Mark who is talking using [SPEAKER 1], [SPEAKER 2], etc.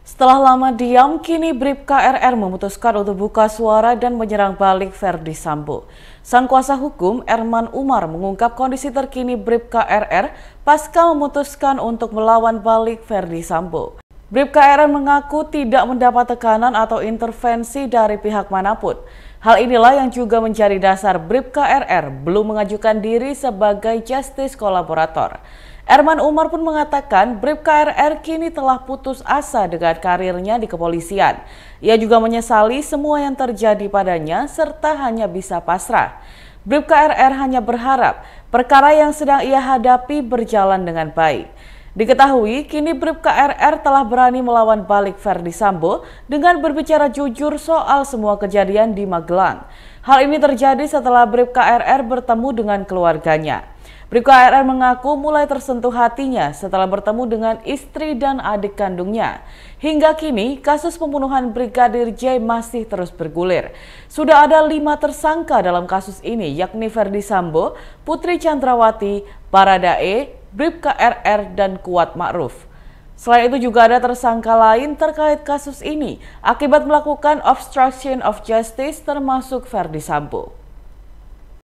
[SPEAKER 1] Setelah lama diam, kini Brip KRR memutuskan untuk buka suara dan menyerang balik Verdi Sambo. Sang kuasa hukum Erman Umar mengungkap kondisi terkini Brip KRR pasca memutuskan untuk melawan balik Verdi Sambo. Brip KRR mengaku tidak mendapat tekanan atau intervensi dari pihak manapun. Hal inilah yang juga menjadi dasar Brip KRR belum mengajukan diri sebagai justice kolaborator. Erman Umar pun mengatakan bribka KRR kini telah putus asa dengan karirnya di kepolisian. Ia juga menyesali semua yang terjadi padanya serta hanya bisa pasrah. Bribka KRR hanya berharap perkara yang sedang ia hadapi berjalan dengan baik. Diketahui, kini bribka KRR telah berani melawan balik Verdi Sambo dengan berbicara jujur soal semua kejadian di Magelang. Hal ini terjadi setelah bribka KRR bertemu dengan keluarganya. Bribka RR mengaku mulai tersentuh hatinya setelah bertemu dengan istri dan adik kandungnya. Hingga kini, kasus pembunuhan Brigadir J masih terus bergulir. Sudah ada lima tersangka dalam kasus ini, yakni Verdi Sambo, Putri Chandrawati, Paradae, Bribka RR, dan Kuat Ma'ruf. Selain itu juga ada tersangka lain terkait kasus ini akibat melakukan obstruction of justice termasuk Verdi Sambo.